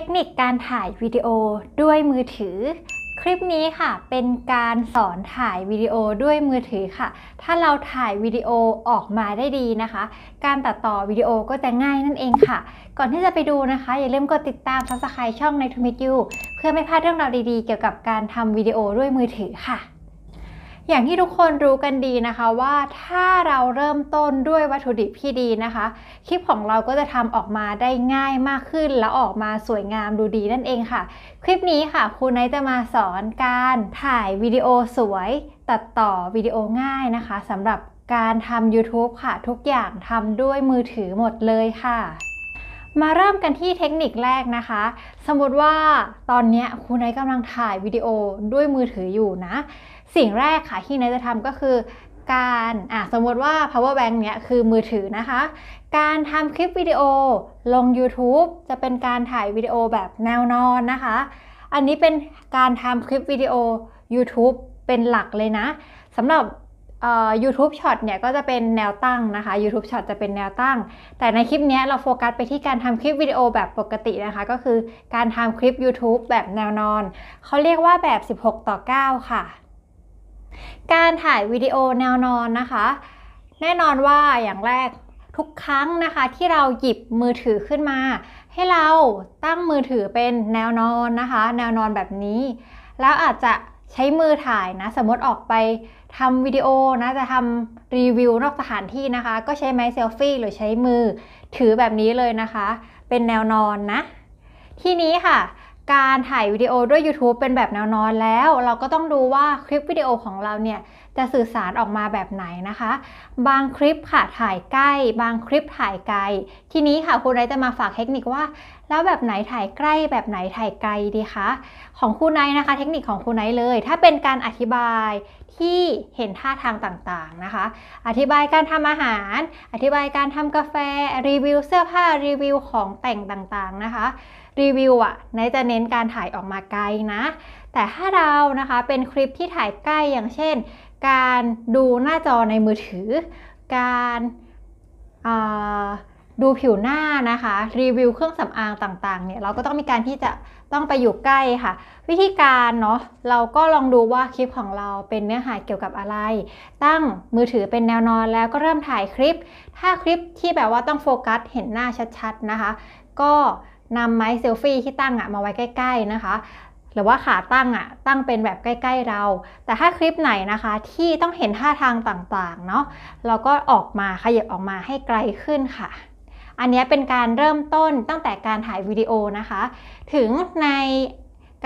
ทคนิคการถ่ายวิดีโอด้วยมือถือ คลิปนี้ค่ะเป็นการสอนถ่ายวิดีโอด้วยมือถือค่ะ ถ้าเราถ่ายวิดีโอออกมาได้ดีนะคะ การตัดต่อวิดีโอก็จะง่ายนั่นเองค่ะ ก่อนที่จะไปดูนะคะ อย่าลืมกดติดตามซับสไครช่องในทูมิทยูเพื่อไม่พลาดเรื่องราวดีๆเกี่ยวกับการทำวิดีโอด้วยมือถือค่ะอย่างที่ทุกคนรู้กันดีนะคะว่าถ้าเราเริ่มต้นด้วยวัตถุดิบที่ดีนะคะ คลิปของเราก็จะทำออกมาได้ง่ายมากขึ้น และออกมาสวยงามดูดีนั่นเองค่ะ คลิปนี้ค่ะครูไนจะมาสอนการถ่ายวิดีโอสวย ตัดต่อวิดีโอง่ายนะคะสำหรับการทำ YouTube ค่ะ ทุกอย่างทำด้วยมือถือหมดเลยค่ะมาเริ่มกันที่เทคนิคแรกนะคะ สมมติว่าตอนนี้คุณไนกำลังถ่ายวิดีโอด้วยมือถืออยู่นะ สิ่งแรกค่ะที่ไนจะทำก็คือ การอ่ะสมมติว่า power bank เนี้ยคือมือถือนะคะ การทำคลิปวิดีโอลง YouTube จะเป็นการถ่ายวิดีโอแบบแนวนอนนะคะ อันนี้เป็นการทำคลิปวิดีโอ YouTube เป็นหลักเลยนะสำหรับยูทูบช็อตเนี่ยก็จะเป็นแนวตั้งนะคะ YouTube Short จะเป็นแนวตั้ง แต่ในคลิปนี้เราโฟกัสไปที่การทำคลิปวิดีโอแบบปกตินะคะก็คือการทำคลิป YouTube แบบแนวนอน เขาเรียกว่าแบบ 16ต่อ 9 ค่ะ การถ่ายวิดีโอแนวนอนนะคะ แน่นอนว่าอย่างแรกทุกครั้งนะคะ ที่เราหยิบมือถือขึ้นมา ให้เราตั้งมือถือเป็นแนวนอนนะคะ แนวนอนแบบนี้ แล้วอาจจะใช้มือถ่ายนะสมมติออกไปทำวิดีโอนะ จะทำรีวิวนอกสถานที่นะคะ ก็ใช้ไม้เซลฟี่หรือใช้มือถือแบบนี้เลยนะคะ เป็นแนวนอนนะ ที่นี้ค่ะการถ่ายวิดีโอด้วย YouTube เป็นแบบแนวนอนแล้วเราก็ต้องดูว่าคลิปวิดีโอของเราเนี่ย จะสื่อสารออกมาแบบไหนนะคะ บางคลิปค่ะถ่ายใกล้ บางคลิปถ่ายไกล ทีนี้ค่ะคุณไนจะมาฝากเทคนิคว่า แล้วแบบไหนถ่ายใกล้ แบบไหนถ่ายไกลดีคะ ของคุณไนนะคะ เทคนิคของคุณไนเลย ถ้าเป็นการอธิบายที่เห็นท่าทางต่าง ๆนะคะ อธิบายการทำอาหาร อธิบายการทำกาแฟรีวิวเสื้อผ้ารีวิวของแต่งต่างๆนะคะรีวิวอะไนจะเน้นการถ่ายออกมาไกลนะแต่ถ้าเรานะคะเป็นคลิปที่ถ่ายใกล้อย่างเช่น การดูหน้าจอในมือถือ การดูผิวหน้านะคะรีวิวเครื่องสำอางต่างๆเนี่ยเราก็ต้องมีการที่จะต้องไปอยู่ใกล้ค่ะวิธีการเนาะเราก็ลองดูว่าคลิปของเราเป็นเนื้อหาเกี่ยวกับอะไร ตั้งมือถือเป็นแนวนอนแล้วก็เริ่มถ่ายคลิป ถ้าคลิปที่แบบว่าต้องโฟกัสเห็นหน้าชัดๆนะคะก็นำไม้เซลฟี่ที่ตั้งอะมาไว้ใกล้ ๆนะคะหรือว่าขาตั้งอะตั้งเป็นแบบใกล้ๆเรา แต่ถ้าคลิปไหนนะคะที่ต้องเห็นท่าทางต่างๆเนาะเราก็ออกมาขยับออกมาให้ไกลขึ้นค่ะ อันนี้เป็นการเริ่มต้นตั้งแต่การถ่ายวิดีโอนะคะ ถึงใน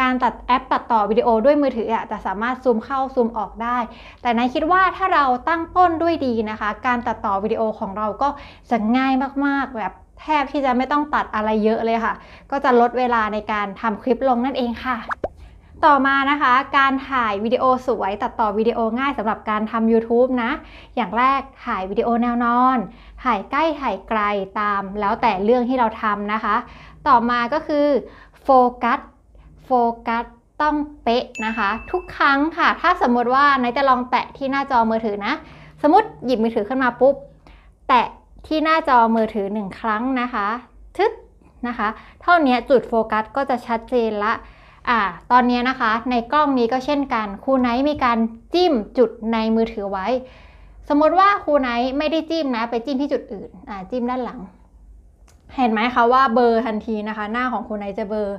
การตัดแอปตัดต่อวิดีโอด้วยมือถืออะจะสามารถซูมเข้าซูมออกได้ แต่นายคิดว่าถ้าเราตั้งต้นด้วยดีนะคะ การตัดต่อวิดีโอของเราก็จะง่ายมากๆแบบแทบที่จะไม่ต้องตัดอะไรเยอะเลยค่ะ ก็จะลดเวลาในการทำคลิปลงนั่นเองค่ะ ต่อมานะคะ การถ่ายวิดีโอสวยตัดต่อวิดีโอง่ายสำหรับการทำ YouTube นะ อย่างแรก ถ่ายวิดีโอแนวนอน ถ่ายใกล้ถ่ายไกลตาม แล้วแต่เรื่องที่เราทำนะคะ ต่อมาก็คือโฟกัส โฟกัสต้องเป๊ะนะคะ ทุกครั้งค่ะ ถ้าสมมติว่าไนจะลองแตะที่หน้าจอมือถือนะ สมมติหยิบมือถือขึ้นมาปุ๊บ แตะที่หน้าจอมือถือหนึ่งครั้งนะคะ ทึบนะคะ เท่านี้จุดโฟกัสก็จะชัดเจนละ อ่าตอนนี้นะคะ ในกล้องนี้ก็เช่นกันครูไนท์มีการจิ้มจุดในมือถือไว้ สมมติว่าครูไนท์ไม่ได้จิ้มนะ ไปจิ้มที่จุดอื่น อ่าจิ้มด้านหลัง เห็นไหมคะว่าเบอร์ทันทีนะคะ หน้าของครูไนท์จะเบอร์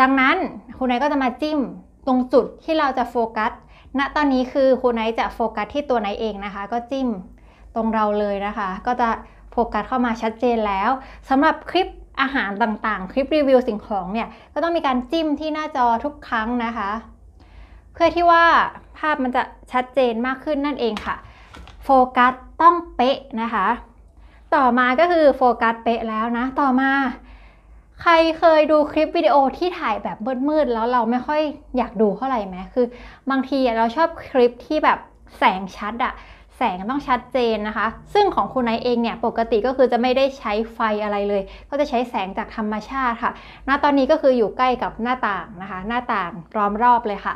ดังนั้นครูไนท์ก็จะมาจิ้มตรงจุดที่เราจะโฟกัสณนะตอนนี้คือครูไนท์จะโฟกัสที่ตัวไนท์เองนะคะ ก็จิ้มตรงเราเลยนะคะ ก็จะโฟกัสเข้ามาชัดเจนแล้วสำหรับคลิปอาหารต่างๆ คลิปรีวิวสิ่งของเนี่ยก็ต้องมีการจิ้มที่หน้าจอทุกครั้งนะคะเพื่อที่ว่าภาพมันจะชัดเจนมากขึ้นนั่นเองค่ะโฟกัสต้องเป๊ะนะคะต่อมาก็คือโฟกัสเป๊ะแล้วนะต่อมา ใครเคยดูคลิปวิดีโอที่ถ่ายแบบมืดๆแล้วเราไม่ค่อยอยากดูเท่าไหร่ไหมคือ บางทีเราชอบคลิปที่แบบแสงชัดอะแสงต้องชัดเจนนะคะ ซึ่งของคุณไนเองเนี่ย ปกติก็คือจะไม่ได้ใช้ไฟอะไรเลย ก็จะใช้แสงจากธรรมชาติค่ะ ณ ตอนนี้ก็คืออยู่ใกล้กับหน้าต่างนะคะ หน้าต่างล้อมรอบเลยค่ะ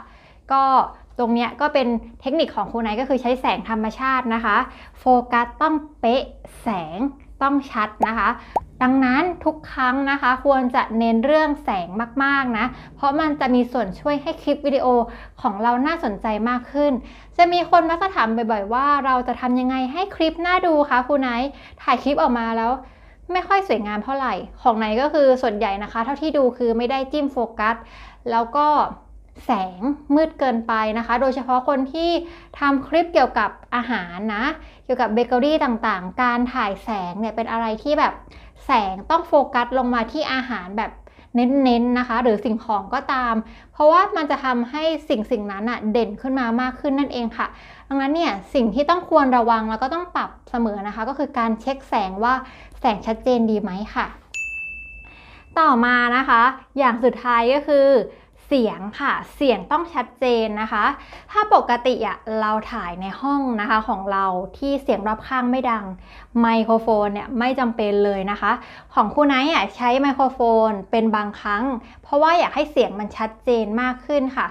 ก็ตรงเนี้ยก็เป็นเทคนิคของคุณไนก็คือใช้แสงธรรมชาตินะคะ โฟกัสต้องเป๊ะ แสงต้องชัดนะคะดังนั้นทุกครั้งนะคะควรจะเน้นเรื่องแสงมากๆนะเพราะมันจะมีส่วนช่วยให้คลิปวิดีโอของเราน่าสนใจมากขึ้น จะมีคนมักจะถามบ่อยๆว่าเราจะทำยังไงให้คลิปน่าดูคะคุณไนถ่ายคลิปออกมาแล้วไม่ค่อยสวยงามเท่าไหร่ของไหนก็คือส่วนใหญ่นะคะ เท่าที่ดูคือไม่ได้จิ้มโฟกัสแล้วก็แสงมืดเกินไปนะคะ โดยเฉพาะคนที่ทำคลิปเกี่ยวกับอาหารนะเกี่ยวกับเบเกอรี่ต่างๆการถ่ายแสงเนี่ยเป็นอะไรที่แบบแสงต้องโฟกัสลงมาที่อาหารแบบเน้นๆนนะคะ หรือสิ่งของก็ตาม เพราะว่ามันจะทำให้สิ่งสิ่งนั้นอะเด่นขึ้นมามากขึ้นนั่นเองค่ะดังนั้นเนี่ยสิ่งที่ต้องควรระวังแล้วก็ต้องปรับเสมอนะคะ ก็คือการเช็คแสงว่าแสงชัดเจนดีไหมค่ะ ต่อมานะคะ อย่างสุดท้ายก็คือเสียงค่ะ เสียงต้องชัดเจนนะคะ ถ้าปกติอ่ะเราถ่ายในห้องนะคะของเราที่เสียงรอบข้างไม่ดังไมโครโฟนเนี่ยไม่จำเป็นเลยนะคะ ของคุณไนท์อ่ะใช้ไมโครโฟนเป็นบางครั้ง เพราะว่าอยากให้เสียงมันชัดเจนมากขึ้นค่ะ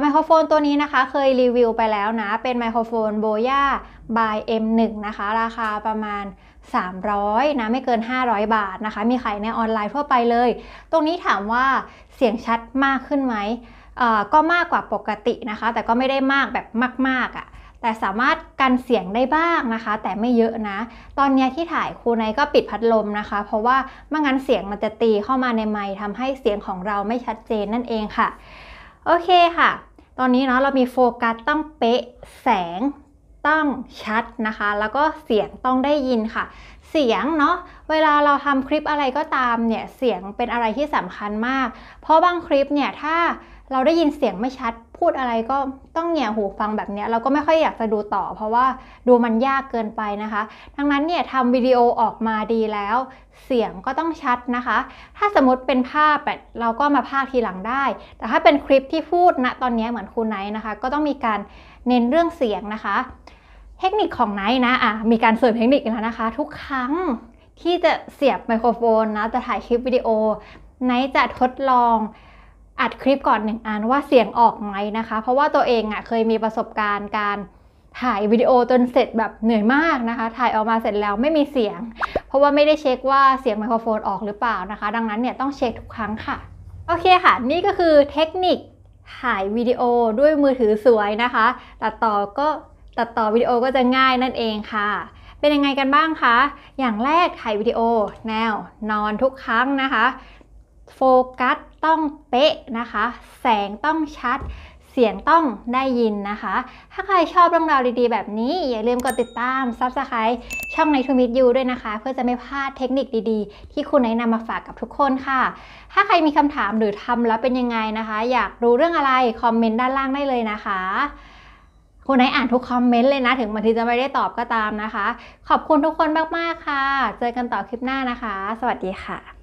ไมโครโฟนตัวนี้นะคะเคยรีวิวไปแล้วนะ เป็นไมโครโฟนโบย่า by M1 นะคะราคาประมาณ300นะไม่เกิน 500 บาทนะคะ มีขายในออนไลน์ทั่วไปเลย ตรงนี้ถามว่าเสียงชัดมากขึ้นไหม ก็มากกว่าปกตินะคะ แต่ก็ไม่ได้มากแบบมากๆอะ่ะแต่สามารถกันเสียงได้บ้างนะคะ แต่ไม่เยอะนะ ตอนนี้ที่ถ่ายครูในก็ปิดพัดลมนะคะ เพราะว่าเมื่อกั้นเสียงมันจะตีเข้ามาในไมค์ทำให้เสียงของเราไม่ชัดเจนนั่นเองค่ะโอเคค่ะ ตอนนี้เนาะเรามีโฟกัสต้องเป๊ะแสงต้องชัดนะคะแล้วก็เสียงต้องได้ยินค่ะ เสียงเนาะเวลาเราทำคลิปอะไรก็ตาม เนี่ย เสียงเป็นอะไรที่สำคัญมาก เพราะบางคลิปเนี่ย ถ้าเราได้ยินเสียงไม่ชัด พูดอะไรก็ต้องเงี่ยหูฟังแบบนี้เราก็ไม่ค่อยอยากจะดูต่อ เพราะว่าดูมันยากเกินไปนะคะ ดังนั้นเนี่ยทำวิดีโอออกมาดีแล้ว เสียงก็ต้องชัดนะคะ ถ้าสมมติเป็นภาพเราก็มาภาคทีหลังได้ แต่ถ้าเป็นคลิปที่พูดณนะตอนนี้เหมือนคุณไนท์นะคะก็ต้องมีการเน้นเรื่องเสียงนะคะ เทคนิคของไนท์นะอ่ะมีการเสริมเทคนิคแล้วนะคะ ทุกครั้งที่จะเสียบไมโครโฟนนะจะถ่ายคลิปวิดีโอไนท์จะทดลอง อัดคลิปก่อนหนึ่งอันว่าเสียงออกไหมนะคะเพราะว่าตัวเองอ่ะเคยมีประสบการณ์การถ่ายวิดีโอจนเสร็จแบบเหนื่อยมากนะคะถ่ายออกมาเสร็จแล้วไม่มีเสียง เพราะว่าไม่ได้เช็คว่าเสียงไมโครโฟนออกหรือเปล่านะคะ ดังนั้นเนี่ยต้องเช็คทุกครั้งค่ะโอเคค่ะ นี่ก็คือเทคนิคถ่ายวิดีโอด้วยมือถือสวยนะคะ ตัดต่อก็ตัดต่อวิดีโอก็จะง่ายนั่นเองค่ะ เป็นยังไงกันบ้างคะ อย่างแรกถ่ายวิดีโอแนวนอนทุกครั้งนะคะ โฟกัสต้องเป๊ะนะคะ แสงต้องชัดเสียงต้องได้ยินนะคะ ถ้าใครชอบเรื่องราวดีๆแบบนี้ อย่าลืมกดติดตาม Subscribe ช่องในทูมิทยูด้วยนะคะ เพื่อจะไม่พลาดเทคนิคดีๆ ที่คุณไนนำมาฝากกับทุกคนค่ะ ถ้าใครมีคำถามหรือทำแล้วเป็นยังไงนะคะ อยากรู้เรื่องอะไร คอมเมนต์ด้านล่างได้เลยนะคะ คุณไนอ่านทุกคอมเมนต์เลยนะ ถึงบางทีจะไม่ได้ตอบก็ตามนะคะ ขอบคุณทุกคนมากๆค่ะ เจอกันต่อคลิปหน้านะคะ สวัสดีค่ะ